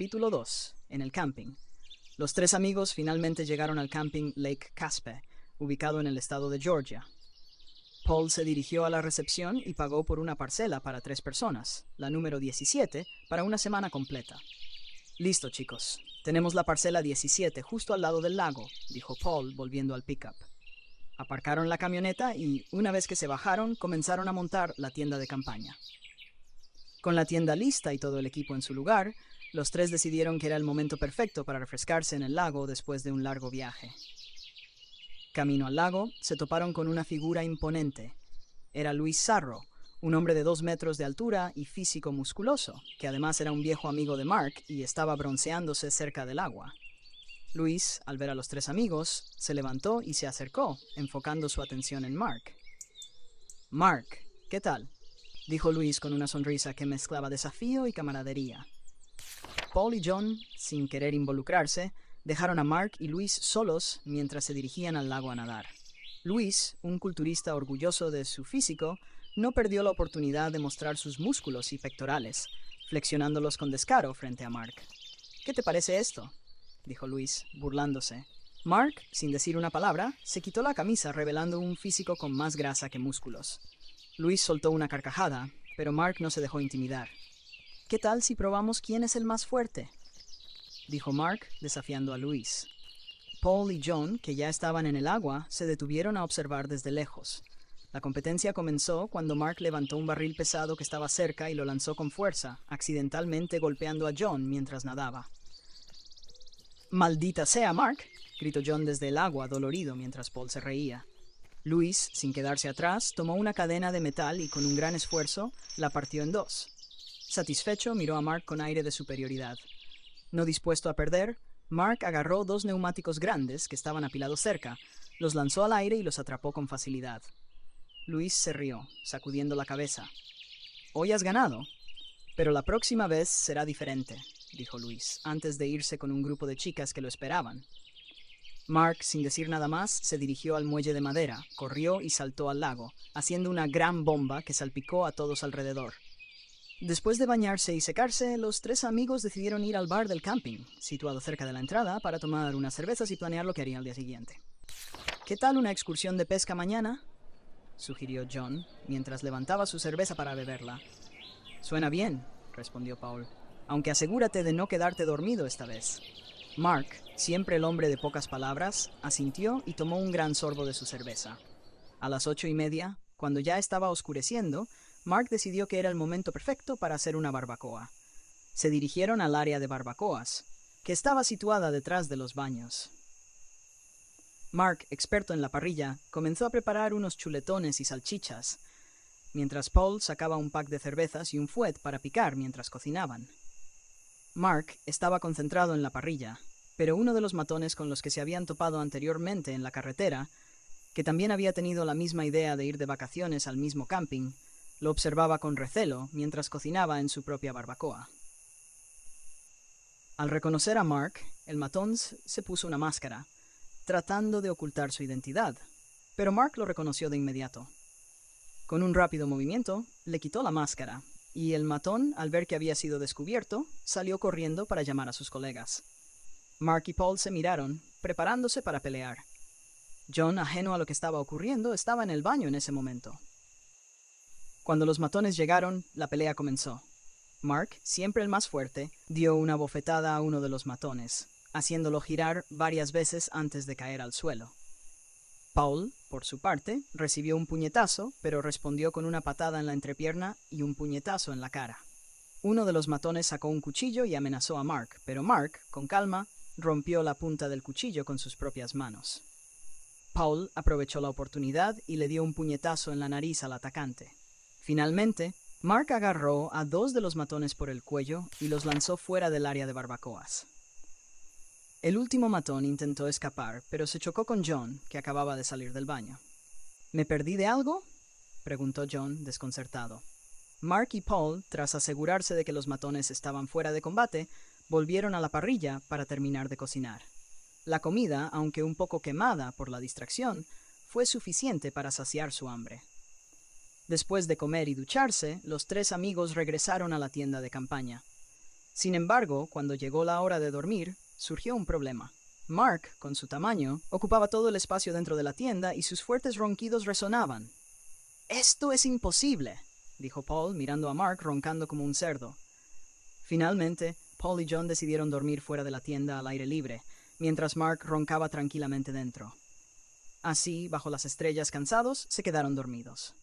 Capítulo 2. En el camping. Los tres amigos finalmente llegaron al camping Lake Caspe, ubicado en el estado de Georgia. Paul se dirigió a la recepción y pagó por una parcela para tres personas, la número 17, para una semana completa. Listo, chicos. Tenemos la parcela 17 justo al lado del lago, dijo Paul volviendo al pickup. Aparcaron la camioneta y, una vez que se bajaron, comenzaron a montar la tienda de campaña. Con la tienda lista y todo el equipo en su lugar, los tres decidieron que era el momento perfecto para refrescarse en el lago después de un largo viaje. Camino al lago, se toparon con una figura imponente. Era Luis Sarro, un hombre de dos metros de altura y físico musculoso, que además era un viejo amigo de Mark y estaba bronceándose cerca del agua. Luis, al ver a los tres amigos, se levantó y se acercó, enfocando su atención en Mark. Mark, ¿qué tal? dijo Luis con una sonrisa que mezclaba desafío y camaradería. Paul y John, sin querer involucrarse, dejaron a Mark y Luis solos mientras se dirigían al lago a nadar. Luis, un culturista orgulloso de su físico, no perdió la oportunidad de mostrar sus músculos y pectorales, flexionándolos con descaro frente a Mark. ¿Qué te parece esto? dijo Luis, burlándose. Mark, sin decir una palabra, se quitó la camisa revelando un físico con más grasa que músculos. Luis soltó una carcajada, pero Mark no se dejó intimidar. ¿Qué tal si probamos quién es el más fuerte? dijo Mark, desafiando a Luis. Paul y John, que ya estaban en el agua, se detuvieron a observar desde lejos. La competencia comenzó cuando Mark levantó un barril pesado que estaba cerca y lo lanzó con fuerza, accidentalmente golpeando a John mientras nadaba. Maldita sea, Mark, gritó John desde el agua, dolorido mientras Paul se reía. Luis, sin quedarse atrás, tomó una cadena de metal y con un gran esfuerzo la partió en dos. Satisfecho, miró a Mark con aire de superioridad. No dispuesto a perder, Mark agarró dos neumáticos grandes que estaban apilados cerca, los lanzó al aire y los atrapó con facilidad. Luis se rió, sacudiendo la cabeza. Hoy has ganado, pero la próxima vez será diferente, dijo Luis, antes de irse con un grupo de chicas que lo esperaban. Mark, sin decir nada más, se dirigió al muelle de madera, corrió y saltó al lago, haciendo una gran bomba que salpicó a todos alrededor. Después de bañarse y secarse, los tres amigos decidieron ir al bar del camping, situado cerca de la entrada, para tomar unas cervezas y planear lo que harían al día siguiente. ¿Qué tal una excursión de pesca mañana? sugirió John, mientras levantaba su cerveza para beberla. Suena bien, respondió Paul, aunque asegúrate de no quedarte dormido esta vez. Mark, siempre el hombre de pocas palabras, asintió y tomó un gran sorbo de su cerveza. A las ocho y media, cuando ya estaba oscureciendo, Mark decidió que era el momento perfecto para hacer una barbacoa. Se dirigieron al área de barbacoas, que estaba situada detrás de los baños. Mark, experto en la parrilla, comenzó a preparar unos chuletones y salchichas, mientras Paul sacaba un pack de cervezas y un fuet para picar mientras cocinaban. Mark estaba concentrado en la parrilla, pero uno de los matones con los que se habían topado anteriormente en la carretera, que también había tenido la misma idea de ir de vacaciones al mismo camping, lo observaba con recelo mientras cocinaba en su propia barbacoa. Al reconocer a Mark, el matón se puso una máscara, tratando de ocultar su identidad, pero Mark lo reconoció de inmediato. Con un rápido movimiento, le quitó la máscara, y el matón, al ver que había sido descubierto, salió corriendo para llamar a sus colegas. Mark y Paul se miraron, preparándose para pelear. John, ajeno a lo que estaba ocurriendo, estaba en el baño en ese momento. Cuando los matones llegaron, la pelea comenzó. Mark, siempre el más fuerte, dio una bofetada a uno de los matones, haciéndolo girar varias veces antes de caer al suelo. Paul, por su parte, recibió un puñetazo, pero respondió con una patada en la entrepierna y un puñetazo en la cara. Uno de los matones sacó un cuchillo y amenazó a Mark, pero Mark, con calma, rompió la punta del cuchillo con sus propias manos. Paul aprovechó la oportunidad y le dio un puñetazo en la nariz al atacante. Finalmente, Mark agarró a dos de los matones por el cuello y los lanzó fuera del área de barbacoas. El último matón intentó escapar, pero se chocó con John, que acababa de salir del baño. ¿Me perdí de algo? preguntó John, desconcertado. Mark y Paul, tras asegurarse de que los matones estaban fuera de combate, volvieron a la parrilla para terminar de cocinar. La comida, aunque un poco quemada por la distracción, fue suficiente para saciar su hambre. Después de comer y ducharse, los tres amigos regresaron a la tienda de campaña. Sin embargo, cuando llegó la hora de dormir, surgió un problema. Mark, con su tamaño, ocupaba todo el espacio dentro de la tienda y sus fuertes ronquidos resonaban. Esto es imposible, dijo Paul mirando a Mark roncando como un cerdo. Finalmente, Paul y John decidieron dormir fuera de la tienda al aire libre, mientras Mark roncaba tranquilamente dentro. Así, bajo las estrellas cansados, se quedaron dormidos.